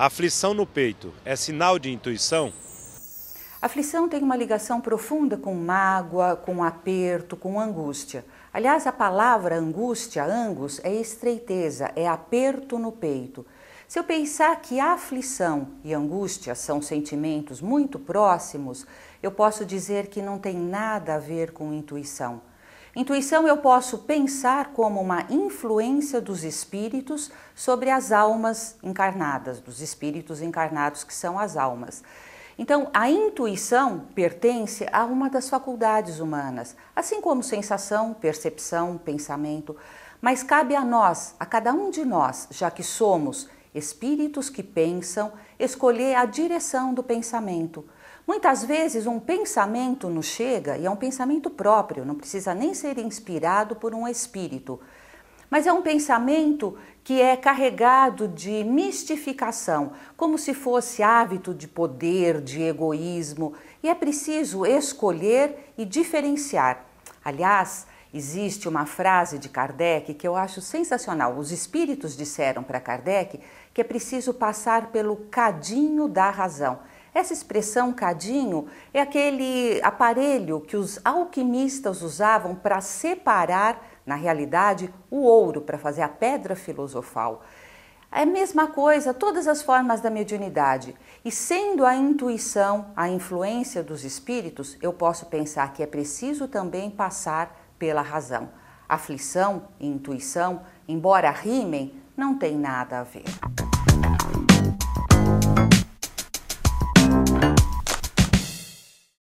aflição no peito é sinal de intuição? aflição tem uma ligação profunda com mágoa, com aperto, com angústia. Aliás, a palavra angústia, angus, é estreiteza, é aperto no peito. Se eu pensar que aflição e angústia são sentimentos muito próximos, eu posso dizer que não tem nada a ver com intuição. Intuição eu posso pensar como uma influência dos espíritos sobre as almas encarnadas, dos espíritos encarnados que são as almas. Então, a intuição pertence a uma das faculdades humanas, assim como sensação, percepção, pensamento. Mas cabe a nós, a cada um de nós, já que somos espíritos que pensam, escolher a direção do pensamento. Muitas vezes um pensamento nos chega e é um pensamento próprio, não precisa nem ser inspirado por um espírito. Mas é um pensamento que é carregado de mistificação, como se fosse hábito de poder, de egoísmo, e é preciso escolher e diferenciar. Aliás, Existe uma frase de Kardec que eu acho sensacional. Os espíritos disseram para Kardec que é preciso passar pelo cadinho da razão. Essa expressão cadinho é aquele aparelho que os alquimistas usavam para separar, na realidade, o ouro, para fazer a pedra filosofal. É a mesma coisa, todas as formas da mediunidade. E sendo a intuição a influência dos espíritos, eu posso pensar que é preciso também passar pela razão. Aflição e intuição, embora rimem, não têm nada a ver.